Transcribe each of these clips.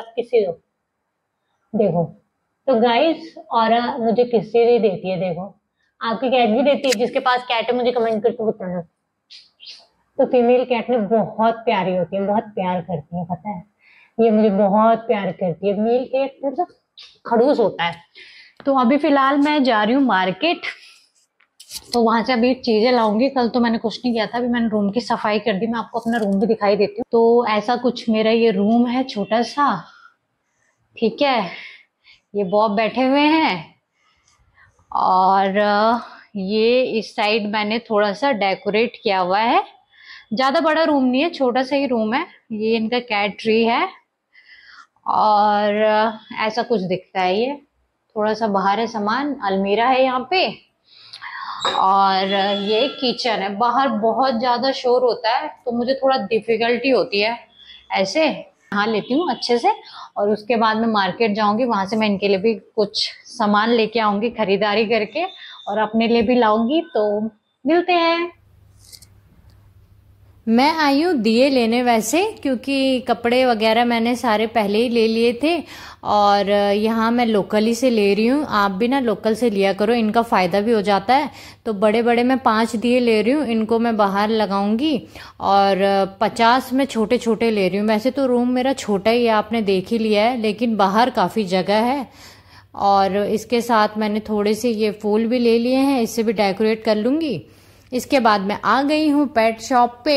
किसी को देखो तो गाइस और मुझे किसी भी देती है देखो आपकी कैट भी देती है जिसके पास कैट है मुझे कमेंट करके बताना तो फीमेल कैट ने बहुत प्यारी होती है बहुत प्यार करती है पता है ये मुझे बहुत प्यार करती है मेल कैट मतलब खड़ूस होता है तो अभी फिलहाल मैं जा रही हूँ मार्केट तो वहाँ से अभी चीज़ें लाऊंगी कल तो मैंने कुछ नहीं किया था अभी मैंने रूम की सफाई कर दी मैं आपको अपना रूम भी दिखाई देती हूँ तो ऐसा कुछ मेरा ये रूम है छोटा सा ठीक है ये बॉब बैठे हुए हैं और ये इस साइड मैंने थोड़ा सा डेकोरेट किया हुआ है ज़्यादा बड़ा रूम नहीं है छोटा सा ही रूम है ये इनका कैट ट्री है और ऐसा कुछ दिखता है ये थोड़ा सा बाहर है सामान अलमीरा है यहाँ पे और ये किचन है बाहर बहुत ज़्यादा शोर होता है तो मुझे थोड़ा डिफ़िकल्टी होती है ऐसे यहाँ लेती हूँ अच्छे से और उसके बाद मैं मार्केट जाऊँगी वहाँ से मैं इनके लिए भी कुछ सामान लेके आऊँगी ख़रीदारी करके और अपने लिए भी लाऊँगी तो मिलते हैं मैं आई हूँ दिए लेने वैसे क्योंकि कपड़े वगैरह मैंने सारे पहले ही ले लिए थे और यहाँ मैं लोकल ही से ले रही हूँ आप भी ना लोकल से लिया करो इनका फ़ायदा भी हो जाता है तो बड़े बड़े मैं पाँच दिए ले रही हूँ इनको मैं बाहर लगाऊंगी और पचास मैं छोटे छोटे ले रही हूँ वैसे तो रूम मेरा छोटा ही है आपने देख ही लिया है लेकिन बाहर काफ़ी जगह है और इसके साथ मैंने थोड़े से ये फूल भी ले लिए हैं इससे भी डेकोरेट कर लूँगी इसके बाद मैं आ गई हूँ पेट शॉप पे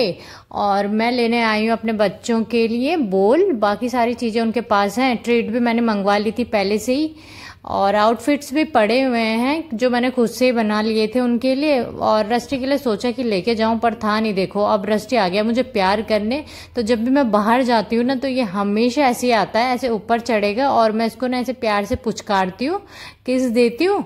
और मैं लेने आई हूँ अपने बच्चों के लिए बोल बाकी सारी चीज़ें उनके पास हैं ट्रीट भी मैंने मंगवा ली थी पहले से ही और आउटफिट्स भी पड़े हुए हैं जो मैंने खुद से ही बना लिए थे उनके लिए और रस्टी के लिए सोचा कि लेके जाऊं पर था नहीं देखो अब रस्टी आ गया मुझे प्यार करने तो जब भी मैं बाहर जाती हूँ ना तो ये हमेशा ऐसे ही आता है ऐसे ऊपर चढ़ेगा और मैं इसको ना ऐसे प्यार से पुचकारती हूँ किस देती हूँ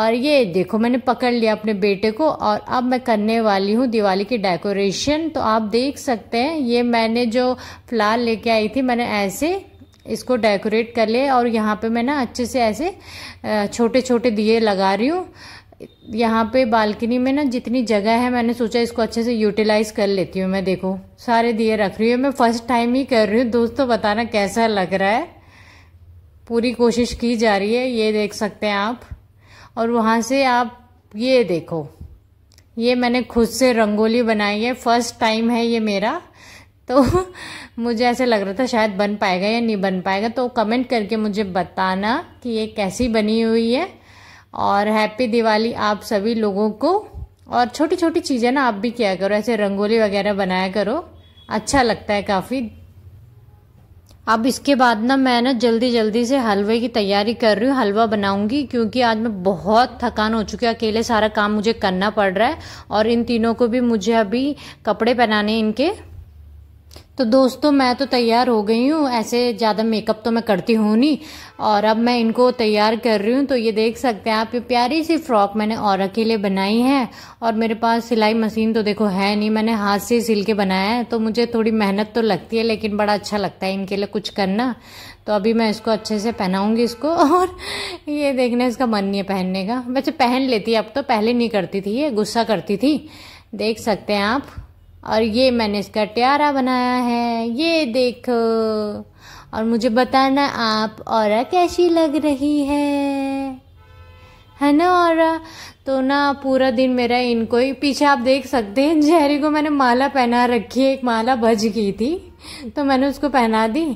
और ये देखो मैंने पकड़ लिया अपने बेटे को और अब मैं करने वाली हूँ दिवाली की डेकोरेशन तो आप देख सकते हैं ये मैंने जो फ्लार लेके आई थी मैंने ऐसे इसको डेकोरेट कर ले और यहाँ पे मैं ना अच्छे से ऐसे छोटे छोटे दिए लगा रही हूँ यहाँ पे बालकनी में ना जितनी जगह है मैंने सोचा इसको अच्छे से यूटिलाइज कर लेती हूँ मैं देखो सारे दिए रख रही हूँ मैं फर्स्ट टाइम ही कर रही हूँ दोस्तों बताना कैसा लग रहा है पूरी कोशिश की जा रही है ये देख सकते हैं आप और वहाँ से आप ये देखो ये मैंने खुद से रंगोली बनाई है फर्स्ट टाइम है ये मेरा तो मुझे ऐसे लग रहा था शायद बन पाएगा या नहीं बन पाएगा तो कमेंट करके मुझे बताना कि ये कैसी बनी हुई है और हैप्पी दिवाली आप सभी लोगों को और छोटी छोटी चीज़ें ना आप भी किया करो ऐसे रंगोली वगैरह बनाया करो अच्छा लगता है काफ़ी अब इसके बाद ना मैं ना जल्दी जल्दी से हलवे की तैयारी कर रही हूँ हलवा बनाऊंगी क्योंकि आज मैं बहुत थकान हो चुकी है अकेले सारा काम मुझे करना पड़ रहा है और इन तीनों को भी मुझे अभी कपड़े पहनाने इनके तो दोस्तों मैं तो तैयार हो गई हूँ ऐसे ज़्यादा मेकअप तो मैं करती हूँ नहीं और अब मैं इनको तैयार कर रही हूँ तो ये देख सकते हैं आप ये प्यारी सी फ्रॉक मैंने और के लिए बनाई है और मेरे पास सिलाई मशीन तो देखो है नहीं मैंने हाथ से सिल के बनाया है तो मुझे थोड़ी मेहनत तो लगती है लेकिन बड़ा अच्छा लगता है इनके लिए कुछ करना तो अभी मैं इसको अच्छे से पहनाऊँगी इसको और ये देखना इसका मन नहीं है पहनने का वैसे पहन लेती अब तो पहले नहीं करती थी ये गुस्सा करती थी देख सकते हैं आप और ये मैंने इसका ट्यारा बनाया है ये देखो और मुझे बताना आप और कैसी लग रही है है ना और तो ना पूरा दिन मेरा इनको ही पीछे आप देख सकते हैं जहरी को मैंने माला पहना रखी है एक माला भज की थी तो मैंने उसको पहना दी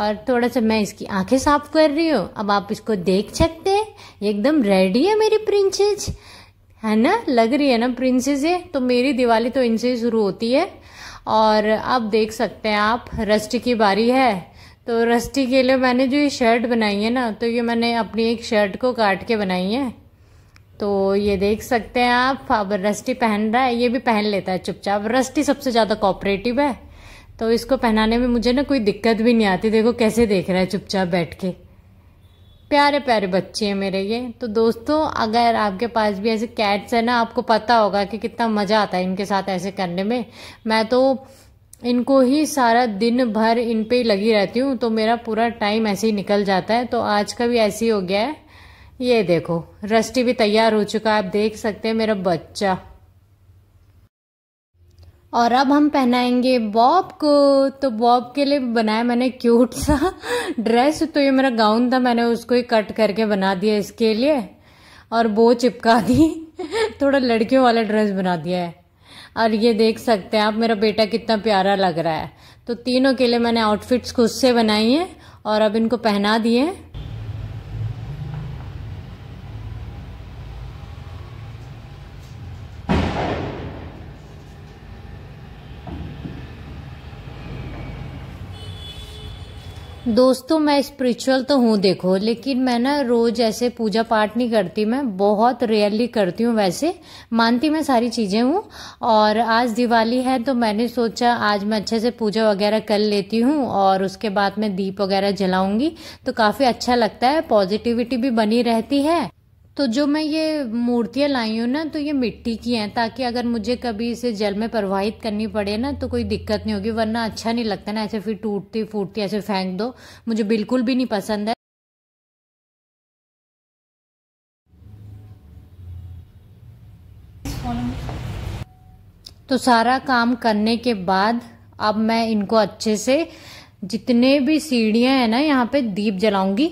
और थोड़ा सा मैं इसकी आंखें साफ कर रही हूँ अब आप इसको देख सकते हैं एकदम रेडी है मेरी प्रिंसेज है ना लग रही है ना प्रिंसेस है तो मेरी दिवाली तो इनसे शुरू होती है और अब देख सकते हैं आप रस्ट की बारी है तो रस्टी के लिए मैंने जो ये शर्ट बनाई है ना तो ये मैंने अपनी एक शर्ट को काट के बनाई है तो ये देख सकते हैं आप अब रस्टी पहन रहा है ये भी पहन लेता है चुपचाप रस्टी सबसे ज़्यादा कॉपरेटिव है तो इसको पहनाने में मुझे ना कोई दिक्कत भी नहीं आती देखो कैसे देख रहा है चुपचाप बैठ के प्यारे प्यारे बच्चे हैं मेरे ये तो दोस्तों अगर आपके पास भी ऐसे कैट्स हैं ना आपको पता होगा कि कितना मज़ा आता है इनके साथ ऐसे करने में मैं तो इनको ही सारा दिन भर इन पे ही लगी रहती हूँ तो मेरा पूरा टाइम ऐसे ही निकल जाता है तो आज का भी ऐसे ही हो गया है ये देखो रस्टी भी तैयार हो चुका है आप देख सकते हैं मेरा बच्चा और अब हम पहनाएंगे बॉब को तो बॉब के लिए बनाया मैंने क्यूट सा ड्रेस तो ये मेरा गाउन था मैंने उसको ही कट करके बना दिया इसके लिए और बो चिपका दी थोड़ा लड़कियों वाला ड्रेस बना दिया है और ये देख सकते हैं आप मेरा बेटा कितना प्यारा लग रहा है तो तीनों के लिए मैंने आउटफिट्स खुद से बनाई हैं और अब इनको पहना दिए हैं दोस्तों मैं स्पिरिचुअल तो हूँ देखो लेकिन मैं ना रोज़ ऐसे पूजा पाठ नहीं करती मैं बहुत रेयरली करती हूँ वैसे मानती मैं सारी चीज़ें हूँ और आज दिवाली है तो मैंने सोचा आज मैं अच्छे से पूजा वगैरह कर लेती हूँ और उसके बाद मैं दीप वगैरह जलाऊंगी तो काफ़ी अच्छा लगता है पॉजिटिविटी भी बनी रहती है तो जो मैं ये मूर्तियाँ लाई हूँ ना तो ये मिट्टी की हैं ताकि अगर मुझे कभी इसे जल में प्रवाहित करनी पड़े ना तो कोई दिक्कत नहीं होगी वरना अच्छा नहीं लगता ना ऐसे फिर टूटती फूटती ऐसे फेंक दो मुझे बिल्कुल भी नहीं पसंद है तो सारा काम करने के बाद अब मैं इनको अच्छे से जितने भी सीढ़ियाँ हैं ना यहाँ पे दीप जलाऊंगी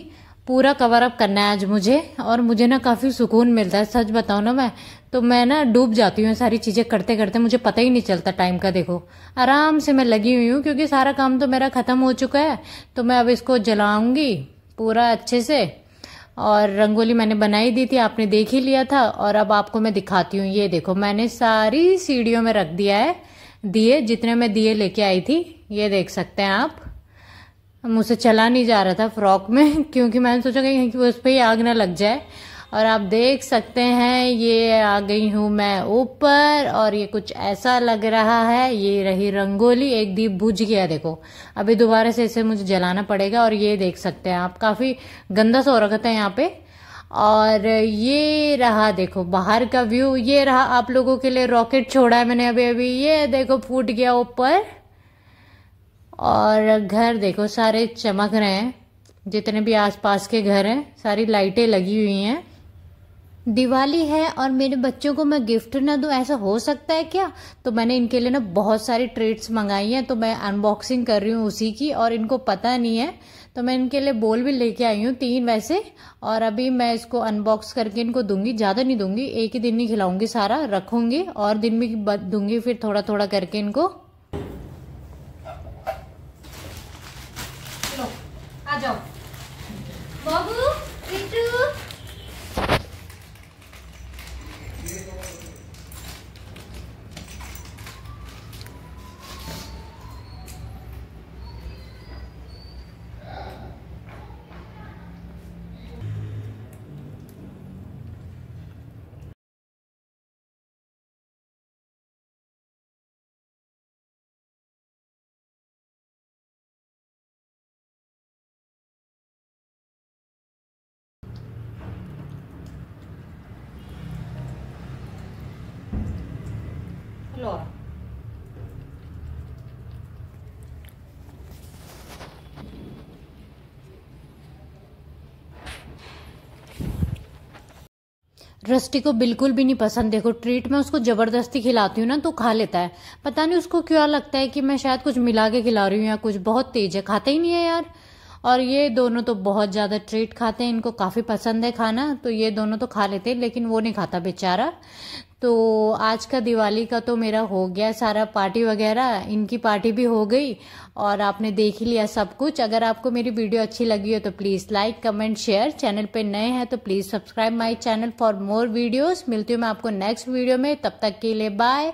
पूरा कवर अप करना है आज मुझे और मुझे ना काफ़ी सुकून मिलता है सच बताऊँ ना मैं तो मैं ना डूब जाती हूँ सारी चीज़ें करते करते मुझे पता ही नहीं चलता टाइम का देखो आराम से मैं लगी हुई हूँ क्योंकि सारा काम तो मेरा ख़त्म हो चुका है तो मैं अब इसको जलाऊँगी पूरा अच्छे से और रंगोली मैंने बनाई दी थी आपने देख ही लिया था और अब आपको मैं दिखाती हूँ ये देखो मैंने सारी सीढ़ियों में रख दिया है दिए जितने मैं दिए लेके आई थी ये देख सकते हैं आप मुझसे चला नहीं जा रहा था फ्रॉक में क्योंकि मैंने सोचा कहीं कि उस पर ही आग ना लग जाए और आप देख सकते हैं ये आ गई हूँ मैं ऊपर और ये कुछ ऐसा लग रहा है ये रही रंगोली एक दीप बुझ गया देखो अभी दोबारा से इसे मुझे जलाना पड़ेगा और ये देख सकते हैं आप काफ़ी गंदा सो रखते रखा था यहाँ पे और ये रहा देखो बाहर का व्यू ये रहा आप लोगों के लिए रॉकेट छोड़ा है मैंने अभी अभी ये देखो फूट गया ऊपर और घर देखो सारे चमक रहे हैं जितने भी आसपास के घर हैं सारी लाइटें लगी हुई हैं दिवाली है और मेरे बच्चों को मैं गिफ्ट ना दूँ ऐसा हो सकता है क्या तो मैंने इनके लिए ना बहुत सारी ट्रीट्स मंगाई हैं तो मैं अनबॉक्सिंग कर रही हूँ उसी की और इनको पता नहीं है तो मैं इनके लिए बोल भी लेके आई हूँ तीन वैसे और अभी मैं इसको अनबॉक्स करके इनको दूंगी ज़्यादा नहीं दूंगी एक ही दिन ही खिलाऊंगी सारा रखूंगी और दिन भी दूंगी फिर थोड़ा थोड़ा करके इनको लो आ जाओ बाबू बिट्टू रस्टी को बिल्कुल भी नहीं पसंद देखो ट्रीट में उसको ज़बरदस्ती खिलाती हूँ ना तो खा लेता है पता नहीं उसको क्या लगता है कि मैं शायद कुछ मिला के खिला रही हूँ या कुछ बहुत तेज है खाता ही नहीं है यार और ये दोनों तो बहुत ज़्यादा ट्रीट खाते हैं इनको काफ़ी पसंद है खाना तो ये दोनों तो खा लेते हैं लेकिन वो नहीं खाता बेचारा तो आज का दिवाली का तो मेरा हो गया सारा पार्टी वगैरह इनकी पार्टी भी हो गई और आपने देख ही लिया सब कुछ अगर आपको मेरी वीडियो अच्छी लगी हो तो please like comment share channel पे नए हैं तो please subscribe my channel for more videos मिलती हूँ मैं आपको नेक्स्ट वीडियो में तब तक के लिए बाय